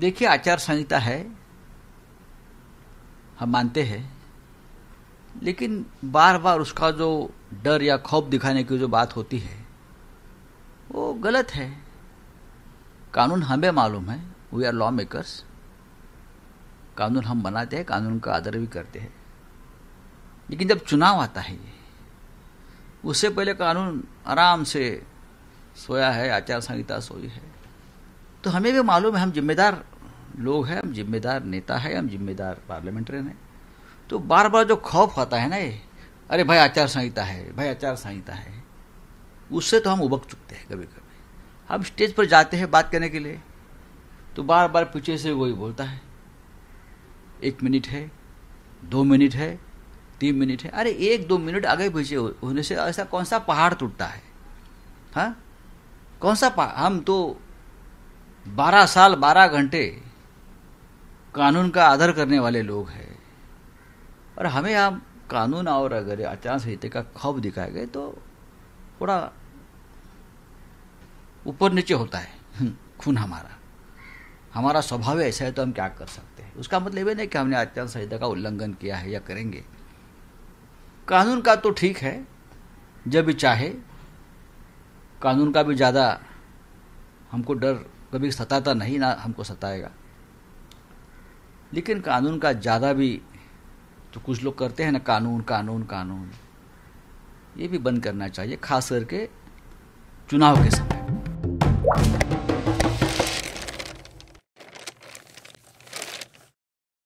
देखिए आचार संहिता है हम मानते हैं लेकिन बार बार उसका जो डर या खौफ दिखाने की जो बात होती है वो गलत है कानून हमें मालूम है वी आर लॉ मेकर्स कानून हम बनाते हैं कानून का आदर भी करते हैं लेकिन जब चुनाव आता है ये उससे पहले कानून आराम से सोया है आचार संहिता सोई है तो हमें भी मालूम है हम जिम्मेदार लोग हैं हम जिम्मेदार नेता है हम जिम्मेदार पार्लियामेंट्रियन हैं तो बार बार जो खौफ आता है ना ये अरे भाई आचार संहिता है भाई आचार संहिता है उससे तो हम उबक चुकते हैं कभी कभी हम स्टेज पर जाते हैं बात करने के लिए तो बार बार पीछे से वही बोलता है एक मिनट है दो मिनट है तीन मिनट है अरे एक दो मिनट आगे पीछे होने से ऐसा कौन सा पहाड़ टूटता है हाँ कौन सा हम तो बारह साल बारह घंटे कानून का आदर करने वाले लोग हैं और हमें आप कानून और अगर आचार संहिता का खौफ दिखाए गए तो थोड़ा ऊपर नीचे होता है हम्म, खून हमारा हमारा स्वभाव ऐसा है तो हम क्या कर सकते हैं उसका मतलब ये नहीं कि हमने आचार संहिता का उल्लंघन किया है या करेंगे कानून का तो ठीक है जब भी चाहे कानून का भी ज़्यादा हमको डर कभी सताता नहीं ना हमको सताएगा लेकिन कानून का ज़्यादा भी तो कुछ लोग करते हैं ना कानून कानून कानून ये भी बंद करना चाहिए खास करके चुनाव के समय